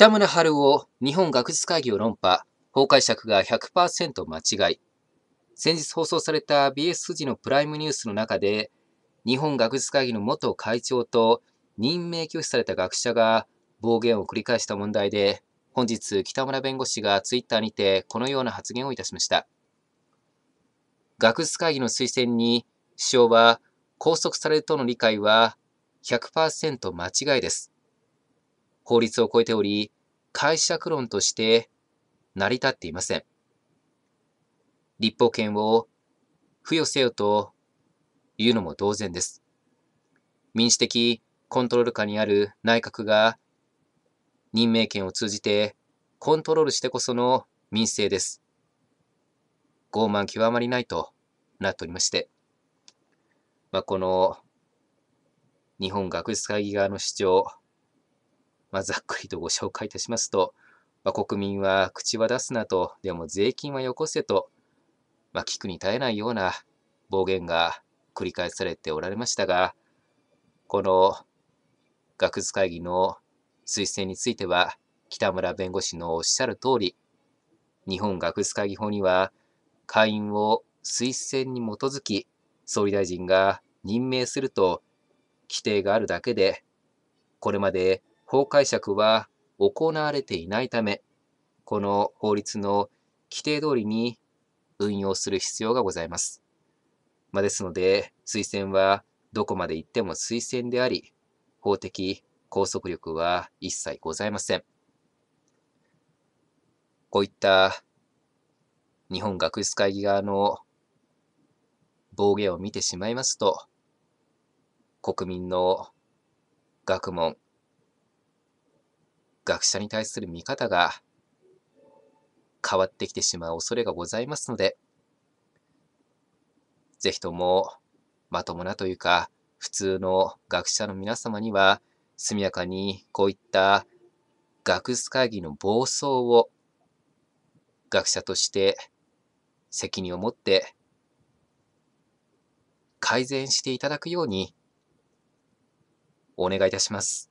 北村春夫日本学術会議を論破、法解釈が100%間違い。先日放送された BS 富士のプライムニュースの中で、日本学術会議の元会長と任命拒否された学者が暴言を繰り返した問題で、本日北村弁護士がツイッターにてこのような発言をいたしました。学術会議の推薦に首相は拘束されるとの理解は100%間違いです。法律を超えており、解釈論として成り立っていません。立法権を付与せよというのも同然です。民主的コントロール下にある内閣が任命権を通じてコントロールしてこその民政です。傲慢極まりないとなっておりまして、まあ、この日本学術会議側の主張、まあ、ざっくりとご紹介いたしますと、まあ、国民は口は出すなと、でも税金はよこせと、まあ、聞くに耐えないような暴言が繰り返されておられましたが、この学術会議の推薦については、北村弁護士のおっしゃる通り、日本学術会議法には、会員を推薦に基づき、総理大臣が任命すると規定があるだけで、これまで法解釈は行われていないため、この法律の規定通りに運用する必要がございます。まあ、ですので、推薦はどこまで行っても推薦であり、法的拘束力は一切ございません。こういった日本学術会議側の暴言を見てしまいますと、国民の学問、学者に対する見方が変わってきてしまう恐れがございますので、ぜひともまともなというか、普通の学者の皆様には、速やかにこういった学術会議の暴走を学者として責任を持って改善していただくようにお願いいたします。